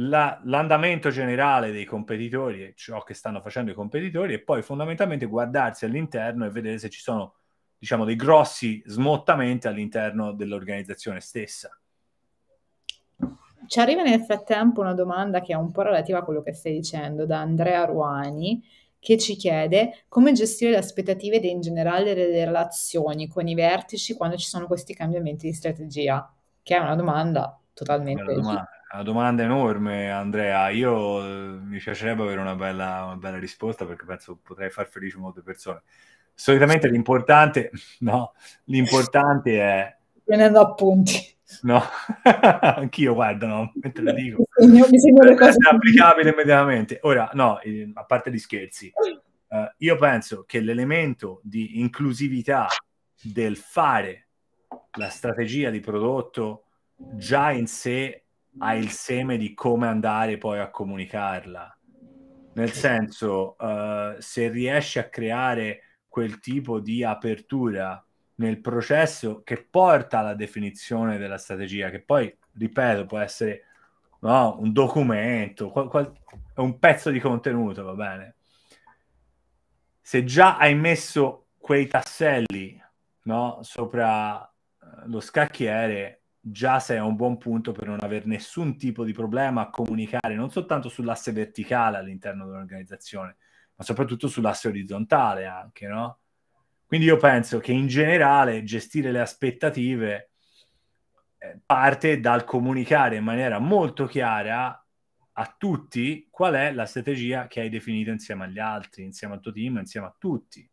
la, l'andamento generale dei competitori e ciò che stanno facendo i competitori e poi fondamentalmente guardarsi all'interno e vedere se ci sono diciamo dei grossi smottamenti all'interno dell'organizzazione stessa. Ci arriva nel frattempo una domanda che è un po' relativa a quello che stai dicendo da Andrea Ruani che ci chiede come gestire le aspettative ed in generale le relazioni con i vertici quando ci sono questi cambiamenti di strategia, che è una domanda totalmente... Una domanda una domanda enorme, Andrea. Io eh, mi piacerebbe avere una bella, una bella risposta perché penso potrei far felice molte persone. Solitamente l'importante, no, l'importante è... Prendendo appunti. No, anch'io guarda, no, mentre lo dico. Mi cose applicabile immediatamente. Ora, no, a parte gli scherzi, eh, io penso che l'elemento di inclusività del fare la strategia di prodotto già in sé ha il seme di come andare poi a comunicarla. Nel senso, uh, se riesci a creare quel tipo di apertura nel processo che porta alla definizione della strategia, che poi, ripeto, può essere no, un documento, qual- qual- un pezzo di contenuto, va bene. Se già hai messo quei tasselli no, sopra eh, lo scacchiere, già sei a un buon punto per non avere nessun tipo di problema a comunicare non soltanto sull'asse verticale all'interno dell'organizzazione, ma soprattutto sull'asse orizzontale anche, no? Quindi io penso che in generale gestire le aspettative eh, parte dal comunicare in maniera molto chiara a tutti qual è la strategia che hai definito insieme agli altri, insieme al tuo team, insieme a tutti.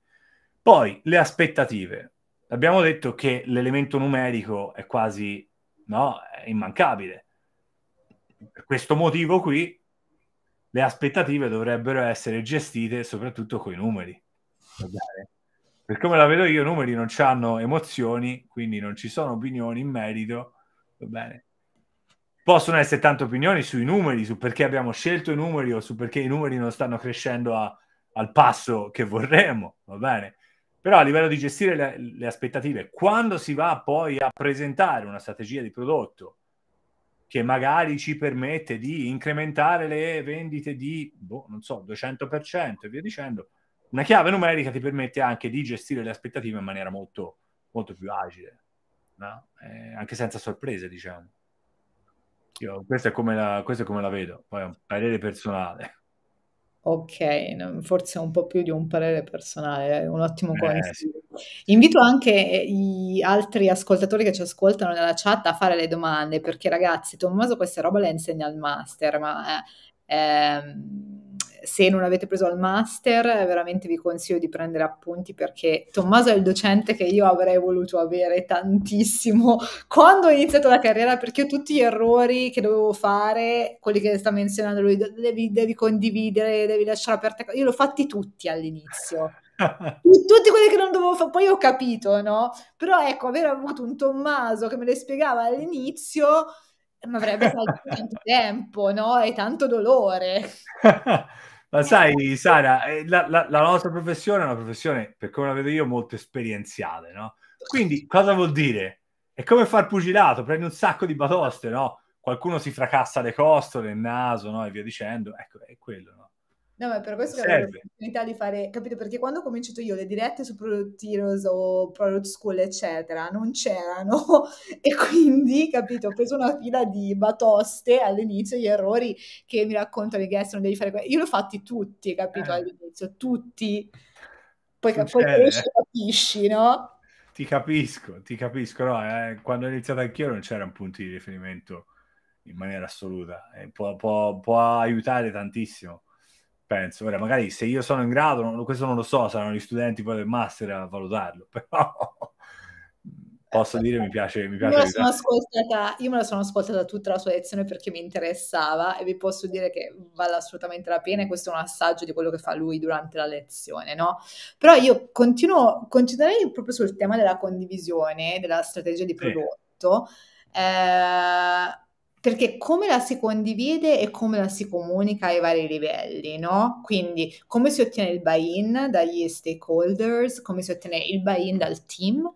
Poi le aspettative. Abbiamo detto che l'elemento numerico è quasi no? È immancabile. Per questo motivo qui le aspettative dovrebbero essere gestite soprattutto con i numeri. Per come la vedo io, i numeri non hanno emozioni, quindi non ci sono opinioni in merito. Va bene. Possono essere tante opinioni sui numeri, su perché abbiamo scelto i numeri o su perché i numeri non stanno crescendo a, al passo che vorremmo, va bene? Però a livello di gestire le, le aspettative, quando si va poi a presentare una strategia di prodotto che magari ci permette di incrementare le vendite di, boh, non so, 200% e via dicendo, una chiave numerica ti permette anche di gestire le aspettative in maniera molto, molto più agile, no? eh, anche senza sorprese, diciamo. Io, questa, è come la, questa è come la vedo, poi è un parere personale. Ok, forse un po' più di un parere personale, un ottimo Eh, sì. consiglio. Invito anche gli eh, altri ascoltatori che ci ascoltano nella chat a fare le domande, perché ragazzi, Tommaso questa roba le insegna al master, ma eh, ehm, se non avete preso il master, veramente vi consiglio di prendere appunti perché Tommaso è il docente che io avrei voluto avere tantissimo quando ho iniziato la carriera, perché io tutti gli errori che dovevo fare, quelli che sta menzionando lui, devi, devi condividere, devi lasciare aperte, io l'ho fatti tutti all'inizio. tutti quelli che non dovevo fare, poi ho capito, no? Però ecco, aver avuto un Tommaso che me le spiegava all'inizio eh, mi avrebbe salvato tanto tempo, no? E tanto dolore. Ma sai, Sara, eh, la, la, la, nostra professione è una professione, per come la vedo io, molto esperienziale, no? Quindi cosa vuol dire? È come far pugilato, prendi un sacco di batoste, no? Qualcuno si fracassa le costole, il naso, no? E via dicendo. Ecco, è quello, no? No, ma per questo serve. che avevo l'opportunità di fare, capito? Perché quando ho cominciato io le dirette su Product Heroes o Product School, eccetera, non c'erano e quindi, capito, ho preso una fila di batoste all'inizio, gli errori che mi raccontano i guest, non devi fare questo. Io l'ho fatti tutti, capito, eh. all'inizio, tutti. Poi, poi cresci eh. capisci, no? Ti capisco, ti capisco. No, eh, quando ho iniziato anch'io non c'era un punto di riferimento in maniera assoluta. Eh, può, può, può aiutare tantissimo penso. Ora, magari se io sono in grado, non, questo non lo so, saranno gli studenti poi del master a valutarlo, però posso eh, dire mi piace. Mi piace io, me la ascoltata, io me la sono ascoltata tutta la sua lezione perché mi interessava e vi posso dire che vale assolutamente la pena e questo è un assaggio di quello che fa lui durante la lezione, no? Però io continuo, continuerei proprio sul tema della condivisione, della strategia di prodotto. Sì. Eh, perché come la si condivide e come la si comunica ai vari livelli, no? Quindi come si ottiene il buy-in dagli stakeholders, come si ottiene il buy-in dal team,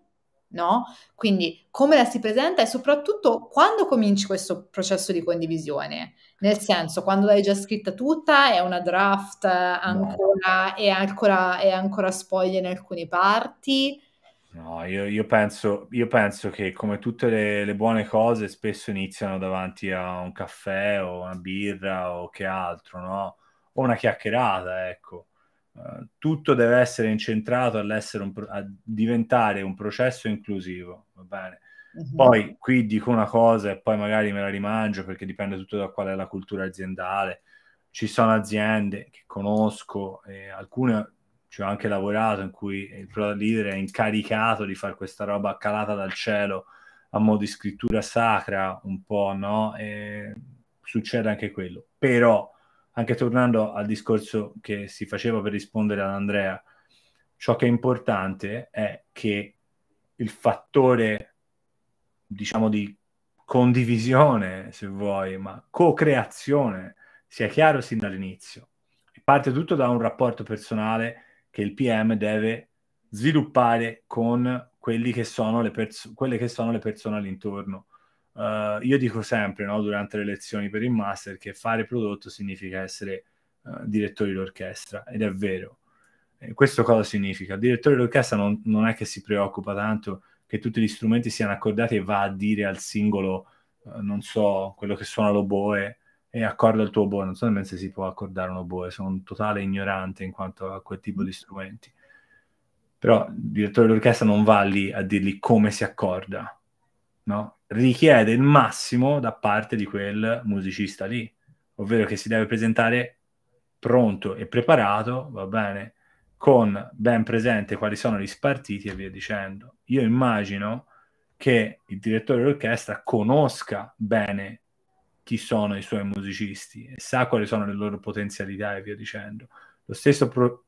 no? Quindi come la si presenta e soprattutto quando cominci questo processo di condivisione, nel senso quando l'hai già scritta tutta, è una draft eh, ancora, è ancora, è ancora spoglia in alcune parti, No, io, io, penso, io, penso, che come tutte le, le, buone cose spesso iniziano davanti a un caffè o una birra o che altro, no? O una chiacchierata, ecco. Uh, tutto deve essere incentrato all'essere un pro- a diventare un processo inclusivo, va bene? Uh-huh. Poi qui dico una cosa e poi magari me la rimangio perché dipende tutto da qual è la cultura aziendale. Ci sono aziende che conosco, e alcune ci ho anche lavorato, in cui il product leader è incaricato di fare questa roba calata dal cielo a mo' di scrittura sacra, un po', no? E succede anche quello. Però, anche tornando al discorso che si faceva per rispondere ad Andrea, ciò che è importante è che il fattore, diciamo, di condivisione, se vuoi, ma co-creazione, sia chiaro sin dall'inizio. Parte tutto da un rapporto personale che il PM deve sviluppare con che perso- quelle che sono le persone all'intorno. Uh, io dico sempre no, durante le lezioni per il master che fare prodotto significa essere uh, direttori d'orchestra ed è vero. E questo cosa significa? Il direttore d'orchestra non, non, è che si preoccupa tanto che tutti gli strumenti siano accordati e va a dire al singolo, uh, non so, quello che suona l'oboe, e accorda il tuo oboe. Non so nemmeno se si può accordare un oboe, eh, sono un totale ignorante in quanto a quel tipo di strumenti. Però il direttore d'orchestra non va lì a dirgli come si accorda, no? Richiede il massimo da parte di quel musicista lì, ovvero che si deve presentare pronto e preparato, va bene, con ben presente quali sono gli spartiti e via dicendo. Io immagino che il direttore d'orchestra conosca bene chi sono i suoi musicisti e sa quali sono le loro potenzialità e via dicendo. Lo stesso pro-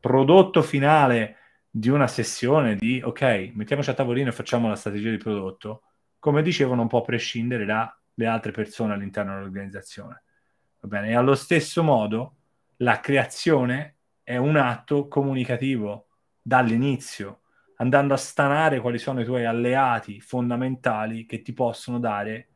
prodotto finale di una sessione di ok, mettiamoci a tavolino e facciamo la strategia di prodotto, come dicevo, non può prescindere dalle altre persone all'interno dell'organizzazione. Va bene? E allo stesso modo la creazione è un atto comunicativo dall'inizio, andando a stanare quali sono i tuoi alleati fondamentali che ti possono dare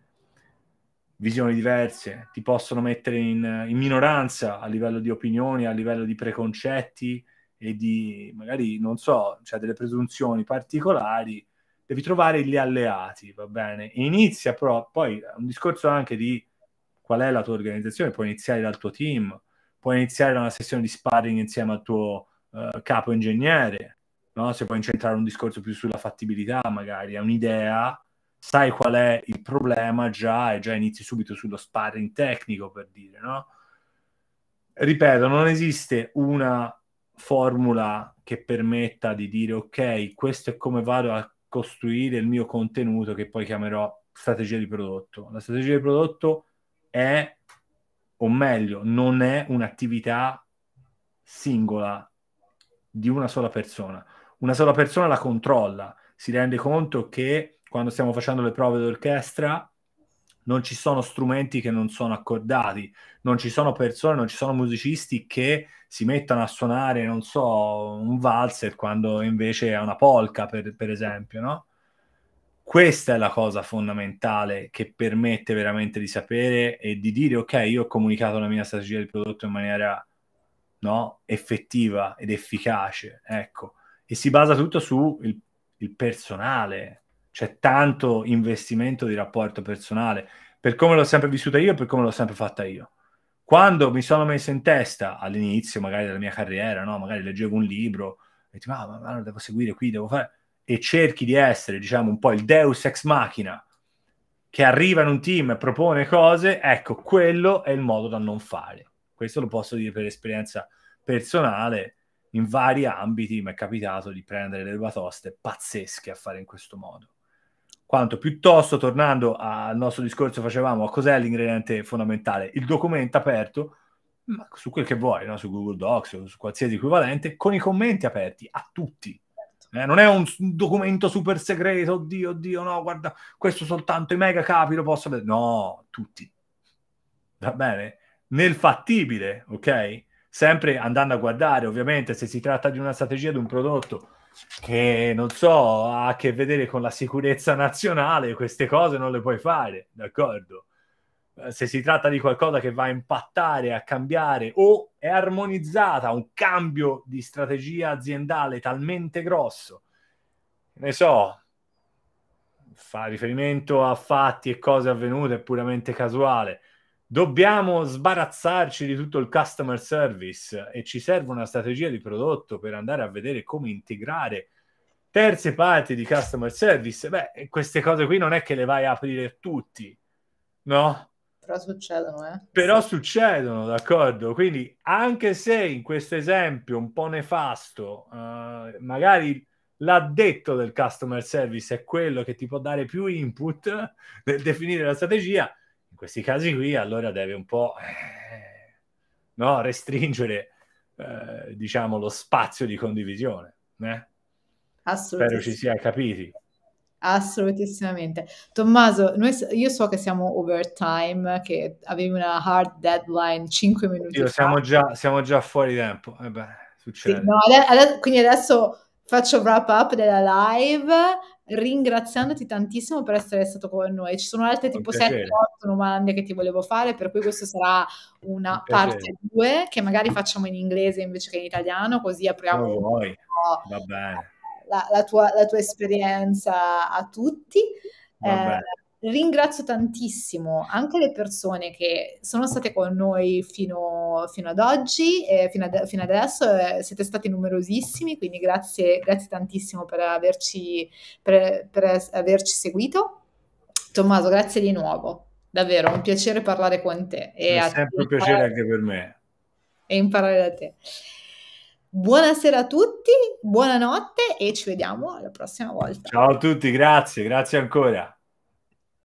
visioni diverse, ti possono mettere in, in, minoranza a livello di opinioni, a livello di preconcetti e di magari, non so, cioè delle presunzioni particolari, devi trovare gli alleati, va bene? E inizia però, poi un discorso anche di qual è la tua organizzazione, puoi iniziare dal tuo team, puoi iniziare una sessione di sparring insieme al tuo uh, capo ingegnere, no? se puoi incentrare un discorso più sulla fattibilità magari, è un'idea sai qual è il problema già e già inizi subito sullo sparring tecnico per dire, no? Ripeto, non esiste una formula che permetta di dire ok, questo è come vado a costruire il mio contenuto che poi chiamerò strategia di prodotto. La strategia di prodotto è, o meglio, non è un'attività singola di una sola persona. Una sola persona la controlla, si rende conto che quando stiamo facendo le prove d'orchestra non ci sono strumenti che non sono accordati, non ci sono persone, non ci sono musicisti che si mettono a suonare, non so, un valzer quando invece è una polka, per, per esempio, no? Questa è la cosa fondamentale che permette veramente di sapere e di dire, ok, io ho comunicato la mia strategia di prodotto in maniera no, effettiva ed efficace, ecco. E si basa tutto sul personale, c'è tanto investimento di rapporto personale, per come l'ho sempre vissuta io e per come l'ho sempre fatta io. Quando mi sono messo in testa all'inizio, magari della mia carriera, no? magari leggevo un libro e ti ah, ma, ma lo devo seguire qui, devo fare, e cerchi di essere, diciamo, un po' il deus ex machina che arriva in un team e propone cose, ecco, quello è il modo da non fare. Questo lo posso dire per esperienza personale, in vari ambiti mi è capitato di prendere le batoste pazzesche a fare in questo modo quanto piuttosto, tornando al nostro discorso facevamo, a cos'è l'ingrediente fondamentale? Il documento aperto, ma su quel che vuoi, no? su Google Docs o su qualsiasi equivalente, con i commenti aperti a tutti. Certo. Eh, non è un documento super segreto, oddio, oddio, no, guarda, questo soltanto i mega capi lo posso vedere. No, tutti. Va bene? Nel fattibile, ok? Sempre andando a guardare, ovviamente, se si tratta di una strategia, di un prodotto che non so, ha a che vedere con la sicurezza nazionale, queste cose non le puoi fare, d'accordo? Eh, se si tratta di qualcosa che va a impattare, a cambiare o è armonizzata un cambio di strategia aziendale talmente grosso, ne so, fa riferimento a fatti e cose avvenute, è puramente casuale dobbiamo sbarazzarci di tutto il customer service e ci serve una strategia di prodotto per andare a vedere come integrare terze parti di customer service. Beh, queste cose qui non è che le vai a aprire tutti, no? Però succedono, eh? Però succedono, d'accordo? Quindi anche se in questo esempio un po' nefasto, eh, magari l'addetto del customer service è quello che ti può dare più input nel definire la strategia, questi casi qui allora deve un po' eh, no, restringere eh, diciamo lo spazio di condivisione. Eh? Spero ci sia capiti. Assolutissimamente. Tommaso, noi, io so che siamo over time che avevi una hard deadline 5 minuti Oddio, siamo già, siamo già, fuori tempo. Eh beh, sì, no, adesso, quindi adesso faccio wrap up della live ringraziandoti tantissimo per essere stato con noi. Ci sono altre tipo 7-8 domande che ti volevo fare, per cui questo sarà una un parte 2 che magari facciamo in inglese invece che in italiano, così apriamo oh, un po' eh, la, la, tua, la, tua, esperienza a tutti. Eh, ringrazio tantissimo anche le persone che sono state con noi fino, fino ad oggi, eh, fino, ad, fino, adesso, eh, siete stati numerosissimi, quindi grazie, grazie tantissimo per averci, per, per averci seguito. Tommaso, grazie di nuovo, davvero un piacere parlare con te. E È sempre un piacere imparare, anche per me. E imparare da te. Buonasera a tutti, buonanotte e ci vediamo alla prossima volta. Ciao a tutti, grazie, grazie ancora.